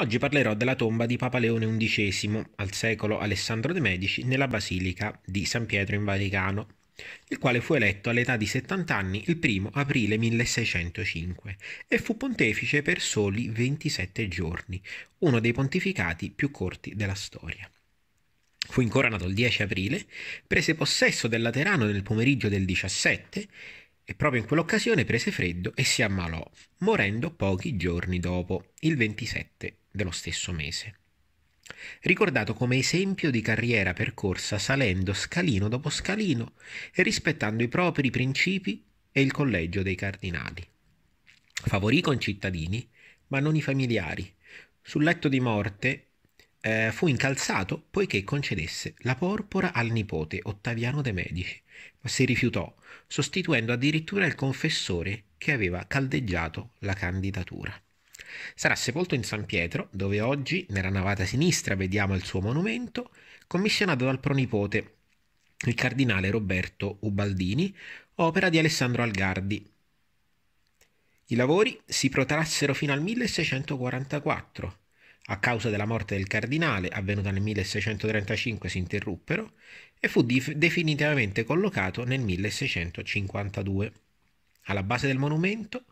Oggi parlerò della tomba di Papa Leone XI al secolo Alessandro de' Medici nella Basilica di San Pietro in Vaticano, il quale fu eletto all'età di 70 anni il 1 aprile 1605 e fu pontefice per soli 27 giorni, uno dei pontificati più corti della storia. Fu incoronato il 10 aprile, prese possesso del Laterano nel pomeriggio del 17 e proprio in quell'occasione prese freddo e si ammalò, morendo pochi giorni dopo, il 27 dello stesso mese. Ricordato come esempio di carriera percorsa salendo scalino dopo scalino e rispettando i propri principi e il collegio dei cardinali. Favorì i concittadini, ma non i familiari. Sul letto di morte eh, fu incalzato poiché concedesse la porpora al nipote Ottaviano de' Medici, ma si rifiutò, sostituendo addirittura il confessore che aveva caldeggiato la candidatura. Sarà sepolto in San Pietro, dove oggi, nella navata sinistra, vediamo il suo monumento, commissionato dal pronipote, il cardinale Roberto Ubaldini, opera di Alessandro Algardi. I lavori si protrassero fino al 1644, a causa della morte del cardinale, avvenuta nel 1635, si interruppero e fu dif- definitivamente collocato nel 1652. Alla base del monumento,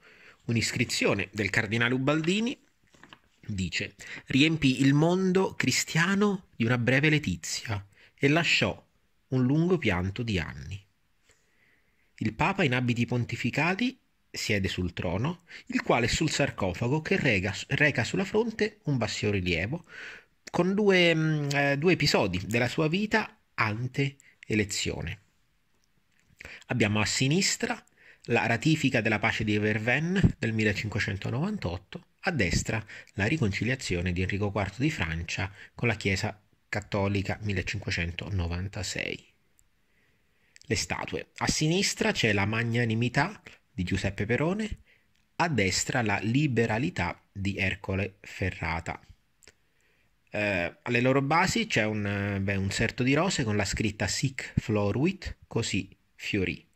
un'iscrizione del cardinale Ubaldini dice: Riempì il mondo cristiano di una breve letizia e lasciò un lungo pianto di anni. Il Papa in abiti pontificali siede sul trono, il quale è sul sarcofago che rega, reca sulla fronte un bassorilievo con due, mm, eh, due episodi della sua vita ante elezione. Abbiamo a sinistra la ratifica della pace di Vervennes del 1598, a destra la riconciliazione di Enrico IV di Francia con la Chiesa cattolica 1596. Le statue. A sinistra c'è la magnanimità di Giuseppe Perone, a destra la liberalità di Ercole Ferrata. Eh, alle loro basi c'è un, eh, beh, un, serto di rose con la scritta Sic floruit, così fiorì,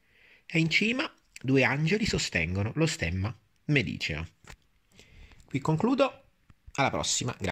e in cima due angeli sostengono lo stemma mediceo. Qui concludo, alla prossima, grazie.